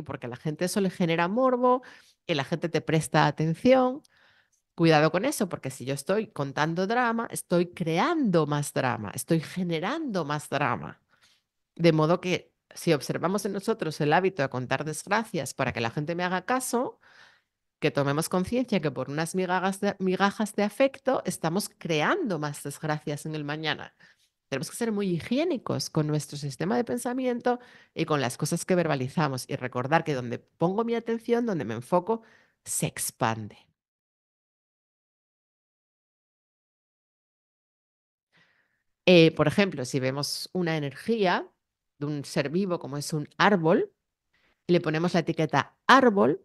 Porque a la gente eso le genera morbo y la gente te presta atención. Cuidado con eso, porque si yo estoy contando drama, estoy creando más drama, estoy generando más drama. De modo que si observamos en nosotros el hábito de contar desgracias para que la gente me haga caso, que tomemos conciencia que por unas migajas migajas de afecto estamos creando más desgracias en el mañana. Tenemos que ser muy higiénicos con nuestro sistema de pensamiento y con las cosas que verbalizamos y recordar que donde pongo mi atención, donde me enfoco, se expande. Eh, por ejemplo, si vemos una energía de un ser vivo como es un árbol, y le ponemos la etiqueta árbol,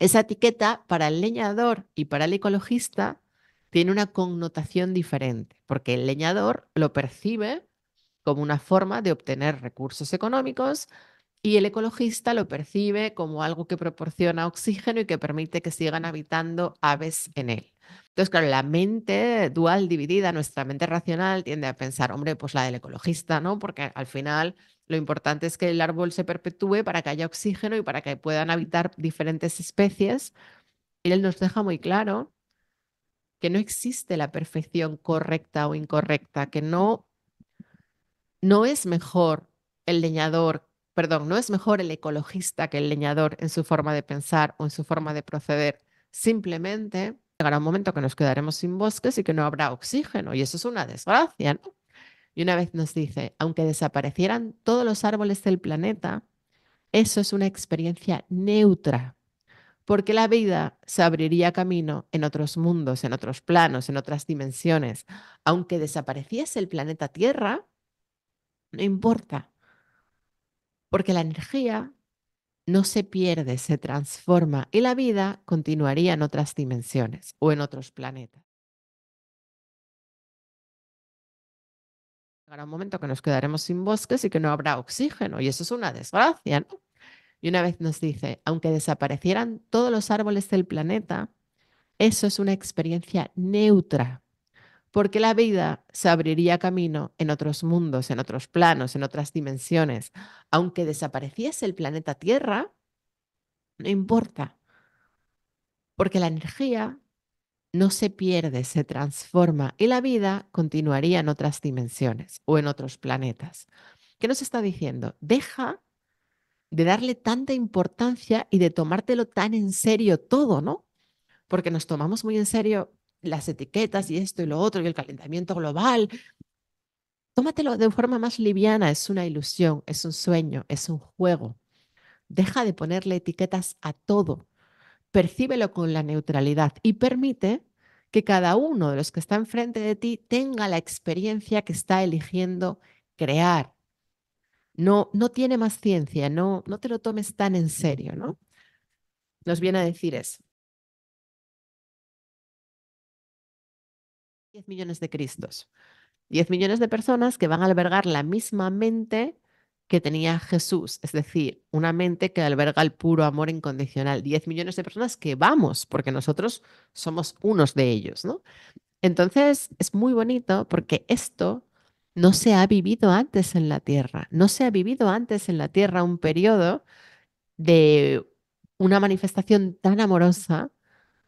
esa etiqueta para el leñador y para el ecologista tiene una connotación diferente, porque el leñador lo percibe como una forma de obtener recursos económicos y el ecologista lo percibe como algo que proporciona oxígeno y que permite que sigan habitando aves en él. Entonces, claro, la mente dual dividida, nuestra mente racional tiende a pensar, hombre, pues la del ecologista, ¿no? Porque al final lo importante es que el árbol se perpetúe para que haya oxígeno y para que puedan habitar diferentes especies. Y él nos deja muy claro que no existe la perfección correcta o incorrecta, que no, no es mejor el leñador, perdón, no es mejor el ecologista que el leñador en su forma de pensar o en su forma de proceder. Simplemente llegará un momento que nos quedaremos sin bosques y que no habrá oxígeno y eso es una desgracia, Y una vez nos dice, aunque desaparecieran todos los árboles del planeta, eso es una experiencia neutra, porque la vida se abriría camino en otros mundos, en otros planos, en otras dimensiones. Aunque desapareciese el planeta Tierra, no importa, porque la energía no se pierde, se transforma y la vida continuaría en otras dimensiones o en otros planetas. Llegará un momento que nos quedaremos sin bosques y que no habrá oxígeno y eso es una desgracia, ¿no? Y una vez nos dice, aunque desaparecieran todos los árboles del planeta, eso es una experiencia neutra, porque la vida se abriría camino en otros mundos, en otros planos, en otras dimensiones. Aunque desapareciese el planeta Tierra, no importa, porque la energía no se pierde, se transforma y la vida continuaría en otras dimensiones o en otros planetas. ¿Qué nos está diciendo? Deja de darle tanta importancia y de tomártelo tan en serio todo, ¿no? Porque nos tomamos muy en serio las etiquetas y esto y lo otro y el calentamiento global. Tómatelo de forma más liviana, es una ilusión, es un sueño, es un juego. Deja de ponerle etiquetas a todo. Percíbelo con la neutralidad y permite que cada uno de los que está enfrente de ti tenga la experiencia que está eligiendo crear no, no tiene más ciencia, no, no te lo tomes tan en serio, ¿no? Nos viene a decir es 10 millones de Cristos. 10 millones de personas que van a albergar la misma mente que tenía Jesús, es decir, una mente que alberga el puro amor incondicional. 10 millones de personas que vamos, porque nosotros somos unos de ellos, ¿no? Entonces, es muy bonito porque esto no se ha vivido antes en la Tierra. No se ha vivido antes en la Tierra un periodo de una manifestación tan amorosa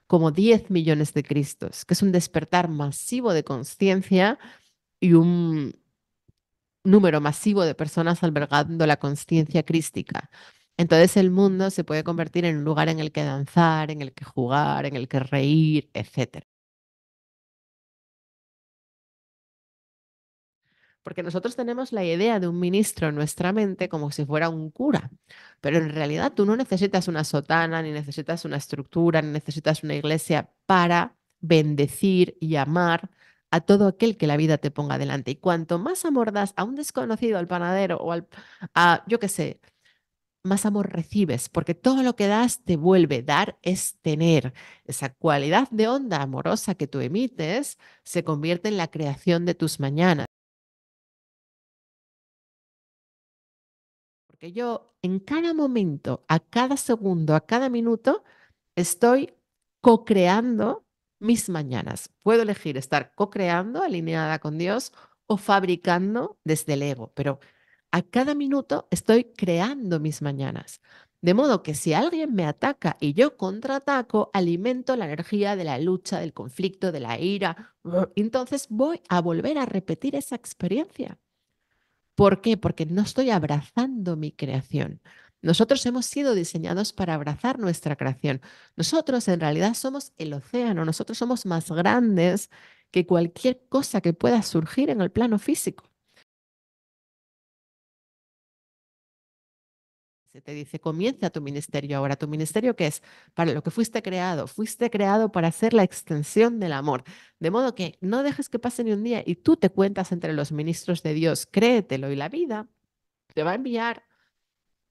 como 10 millones de Cristos, que es un despertar masivo de conciencia y un número masivo de personas albergando la conciencia crística. Entonces el mundo se puede convertir en un lugar en el que danzar, en el que jugar, en el que reír, etc. Porque nosotros tenemos la idea de un ministro en nuestra mente como si fuera un cura, pero en realidad tú no necesitas una sotana, ni necesitas una estructura, ni necesitas una iglesia para bendecir y amar a todo aquel que la vida te ponga delante. Y cuanto más amor das a un desconocido, al panadero o al, a, yo qué sé, más amor recibes, porque todo lo que das te vuelve. Dar es tener. Esa cualidad de onda amorosa que tú emites se convierte en la creación de tus mañanas. porque yo en cada momento, a cada segundo, a cada minuto, estoy co-creando mis mañanas. Puedo elegir estar co-creando, alineada con Dios, o fabricando desde el ego, pero a cada minuto estoy creando mis mañanas. De modo que si alguien me ataca y yo contraataco, alimento la energía de la lucha, del conflicto, de la ira, entonces voy a volver a repetir esa experiencia. ¿Por qué? Porque no estoy abrazando mi creación. Nosotros hemos sido diseñados para abrazar nuestra creación. Nosotros en realidad somos el océano, nosotros somos más grandes que cualquier cosa que pueda surgir en el plano físico. te dice, comienza tu ministerio ahora. ¿Tu ministerio que es? Para lo que fuiste creado. Fuiste creado para hacer la extensión del amor. De modo que no dejes que pase ni un día y tú te cuentas entre los ministros de Dios. Créetelo y la vida te va a enviar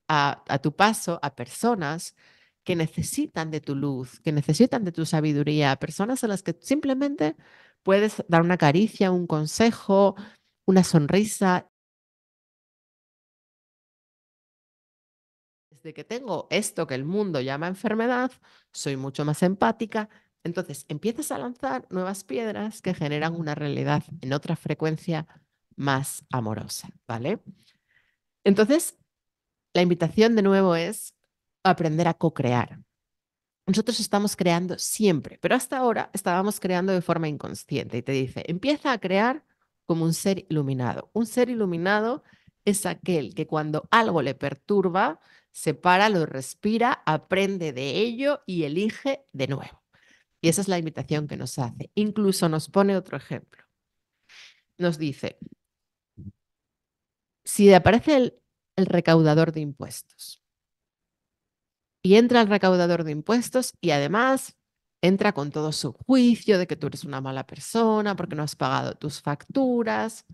a, a tu paso a personas que necesitan de tu luz, que necesitan de tu sabiduría, personas a las que simplemente puedes dar una caricia, un consejo, una sonrisa de que tengo esto que el mundo llama enfermedad, soy mucho más empática. Entonces empiezas a lanzar nuevas piedras que generan una realidad en otra frecuencia más amorosa, ¿vale? Entonces, la invitación de nuevo es aprender a co-crear. Nosotros estamos creando siempre, pero hasta ahora estábamos creando de forma inconsciente y te dice, empieza a crear como un ser iluminado. Un ser iluminado es aquel que cuando algo le perturba, separa, lo respira, aprende de ello y elige de nuevo. Y esa es la invitación que nos hace. Incluso nos pone otro ejemplo. Nos dice, si aparece el, el recaudador de impuestos y entra el recaudador de impuestos y además entra con todo su juicio de que tú eres una mala persona porque no has pagado tus facturas.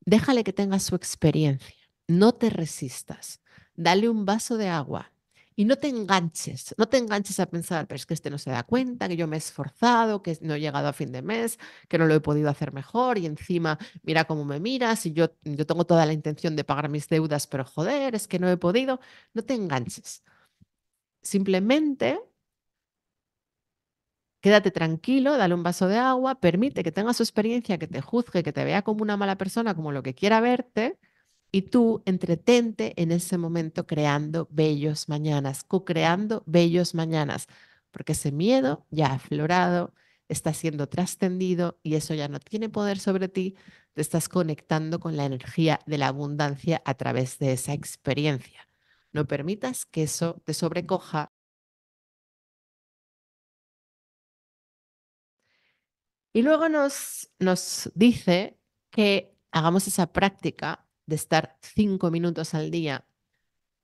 Déjale que tenga su experiencia no te resistas, dale un vaso de agua y no te enganches, no te enganches a pensar, pero es que este no se da cuenta, que yo me he esforzado, que no he llegado a fin de mes, que no lo he podido hacer mejor y encima mira cómo me miras y yo, yo tengo toda la intención de pagar mis deudas, pero joder, es que no he podido, no te enganches. Simplemente Quédate tranquilo, dale un vaso de agua, permite que tenga su experiencia, que te juzgue, que te vea como una mala persona, como lo que quiera verte, y tú entretente en ese momento creando bellos mañanas, co-creando bellos mañanas, porque ese miedo ya ha aflorado, está siendo trascendido y eso ya no tiene poder sobre ti, te estás conectando con la energía de la abundancia a través de esa experiencia. No permitas que eso te sobrecoja. Y luego nos, nos dice que hagamos esa práctica de estar cinco minutos al día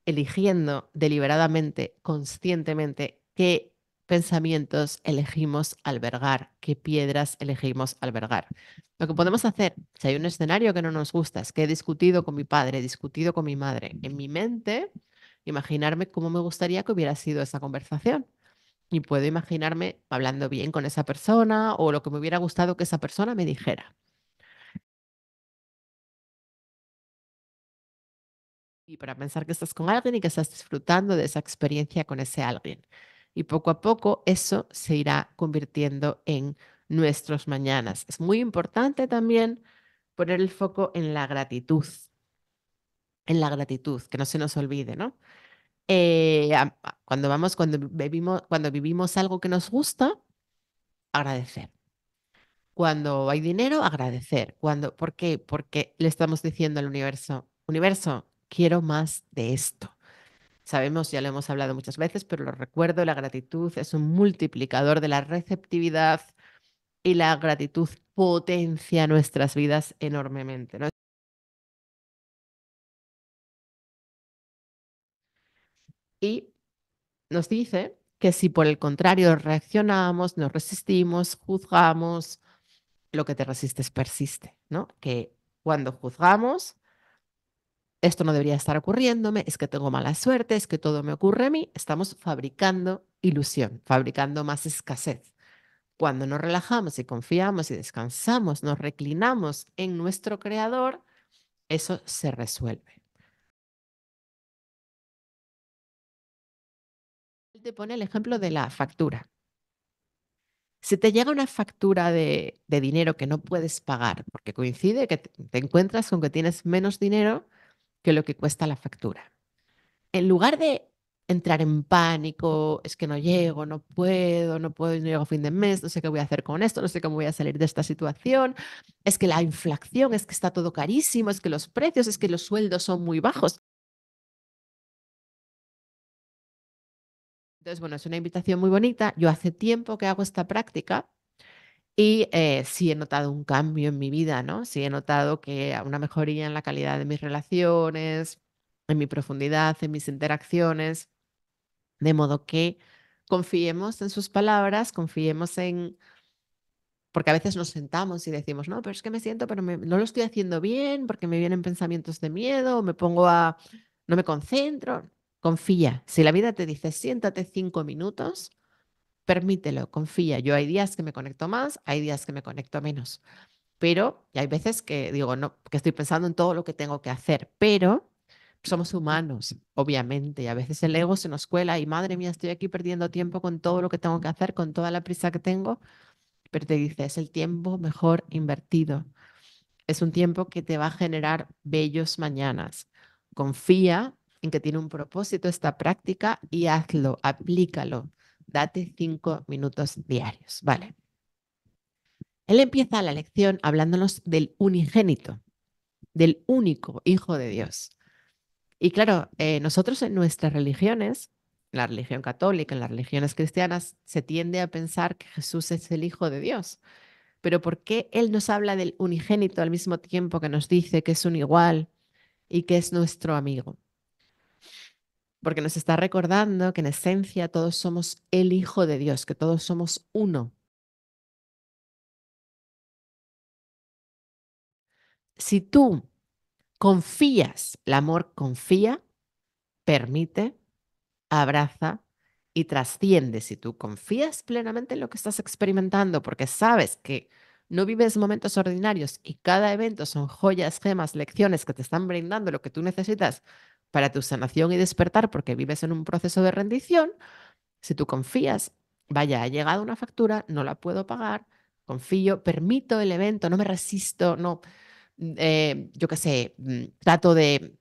eligiendo deliberadamente, conscientemente, qué pensamientos elegimos albergar, qué piedras elegimos albergar. Lo que podemos hacer, si hay un escenario que no nos gusta, es que he discutido con mi padre, he discutido con mi madre, en mi mente, imaginarme cómo me gustaría que hubiera sido esa conversación. Y puedo imaginarme hablando bien con esa persona o lo que me hubiera gustado que esa persona me dijera. y para pensar que estás con alguien y que estás disfrutando de esa experiencia con ese alguien. Y poco a poco eso se irá convirtiendo en nuestros mañanas. Es muy importante también poner el foco en la gratitud, en la gratitud, que no se nos olvide, ¿no? Eh, cuando vamos, cuando vivimos, cuando vivimos algo que nos gusta, agradecer. Cuando hay dinero, agradecer. Cuando, ¿Por qué? Porque le estamos diciendo al universo, universo, quiero más de esto. Sabemos, ya lo hemos hablado muchas veces, pero lo recuerdo, la gratitud es un multiplicador de la receptividad y la gratitud potencia nuestras vidas enormemente. Y nos dice que si por el contrario reaccionamos, nos resistimos, juzgamos, lo que te resistes persiste, ¿no? Que cuando juzgamos, esto no debería estar ocurriéndome, es que tengo mala suerte, es que todo me ocurre a mí, estamos fabricando ilusión, fabricando más escasez. Cuando nos relajamos y confiamos y descansamos, nos reclinamos en nuestro creador, eso se resuelve. Él te pone el ejemplo de la factura. Si te llega una factura de, de dinero que no puedes pagar porque coincide que te encuentras con que tienes menos dinero, que lo que cuesta la factura. En lugar de entrar en pánico, es que no llego, no puedo, no puedo, no llego a fin de mes, no sé qué voy a hacer con esto, no sé cómo voy a salir de esta situación, es que la inflación, es que está todo carísimo, es que los precios, es que los sueldos son muy bajos. Entonces, bueno, es una invitación muy bonita. Yo hace tiempo que hago esta práctica y eh, sí he notado un cambio en mi vida, ¿no? Sí he notado que una mejoría en la calidad de mis relaciones, en mi profundidad, en mis interacciones, de modo que confiemos en sus palabras, confiemos en... Porque a veces nos sentamos y decimos, no, pero es que me siento, pero no lo estoy haciendo bien porque me vienen pensamientos de miedo, me pongo a... no me concentro. Confía. Si la vida te dice, siéntate cinco minutos, permítelo, confía. Yo hay días que me conecto más, hay días que me conecto menos, pero y hay veces que digo, no, que estoy pensando en todo lo que tengo que hacer, pero somos humanos, obviamente, y a veces el ego se nos cuela y madre mía, estoy aquí perdiendo tiempo con todo lo que tengo que hacer, con toda la prisa que tengo, pero te dice, es el tiempo mejor invertido. Es un tiempo que te va a generar bellos mañanas. Confía en que tiene un propósito esta práctica y hazlo, aplícalo date cinco minutos diarios, ¿vale? Él empieza la lección hablándonos del unigénito, del único Hijo de Dios. Y claro, eh, nosotros en nuestras religiones, en la religión católica, en las religiones cristianas, se tiende a pensar que Jesús es el Hijo de Dios. Pero ¿por qué Él nos habla del unigénito al mismo tiempo que nos dice que es un igual y que es nuestro amigo? porque nos está recordando que en esencia todos somos el Hijo de Dios, que todos somos uno. Si tú confías, el amor confía, permite, abraza y trasciende. Si tú confías plenamente en lo que estás experimentando, porque sabes que no vives momentos ordinarios y cada evento son joyas, gemas, lecciones que te están brindando lo que tú necesitas para tu sanación y despertar porque vives en un proceso de rendición, si tú confías, vaya, ha llegado una factura, no la puedo pagar, confío, permito el evento, no me resisto, no, mm, eh, yo qué sé, mm, trato de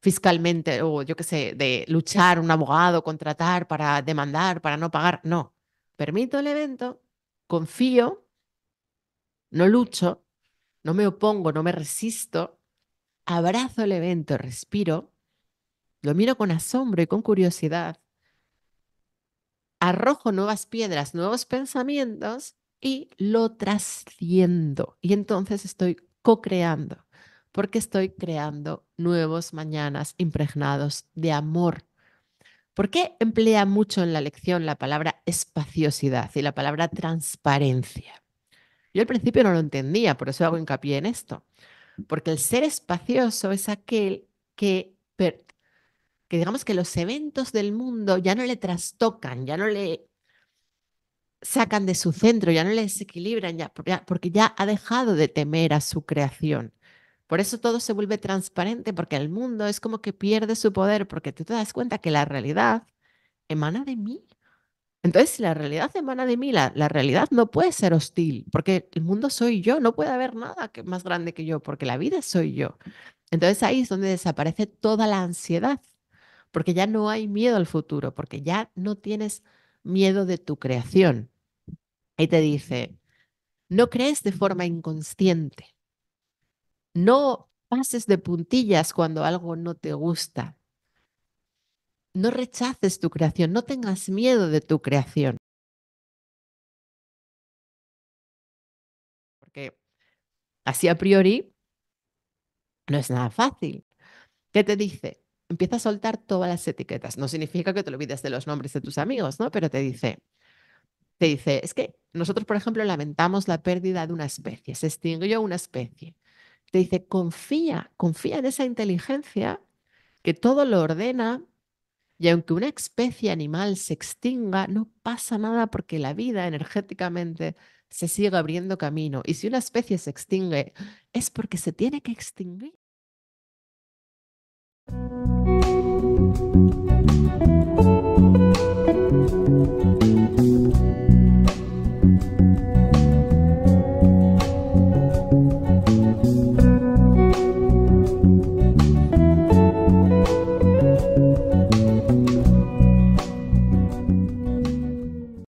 fiscalmente o yo qué sé, de luchar un abogado, contratar para demandar, para no pagar, no, permito el evento, confío, no lucho, no me opongo, no me resisto, abrazo el evento, respiro lo miro con asombro y con curiosidad. Arrojo nuevas piedras, nuevos pensamientos y lo trasciendo. Y entonces estoy co-creando, porque estoy creando nuevos mañanas impregnados de amor. ¿Por qué emplea mucho en la lección la palabra espaciosidad y la palabra transparencia? Yo al principio no lo entendía, por eso hago hincapié en esto. Porque el ser espacioso es aquel que que digamos que los eventos del mundo ya no le trastocan, ya no le sacan de su centro, ya no le desequilibran, ya, porque ya ha dejado de temer a su creación. Por eso todo se vuelve transparente, porque el mundo es como que pierde su poder, porque tú te das cuenta que la realidad emana de mí. Entonces, si la realidad emana de mí, la, la realidad no puede ser hostil, porque el mundo soy yo, no puede haber nada más grande que yo, porque la vida soy yo. Entonces ahí es donde desaparece toda la ansiedad porque ya no hay miedo al futuro, porque ya no tienes miedo de tu creación. y te dice, no crees de forma inconsciente, no pases de puntillas cuando algo no te gusta, no rechaces tu creación, no tengas miedo de tu creación. Porque así a priori no es nada fácil. ¿Qué te dice? empieza a soltar todas las etiquetas. No significa que te olvides de los nombres de tus amigos, ¿no? Pero te dice, te dice, es que nosotros, por ejemplo, lamentamos la pérdida de una especie, se extinguió una especie. Te dice, confía, confía en esa inteligencia que todo lo ordena y aunque una especie animal se extinga, no pasa nada porque la vida energéticamente se sigue abriendo camino. Y si una especie se extingue, es porque se tiene que extinguir.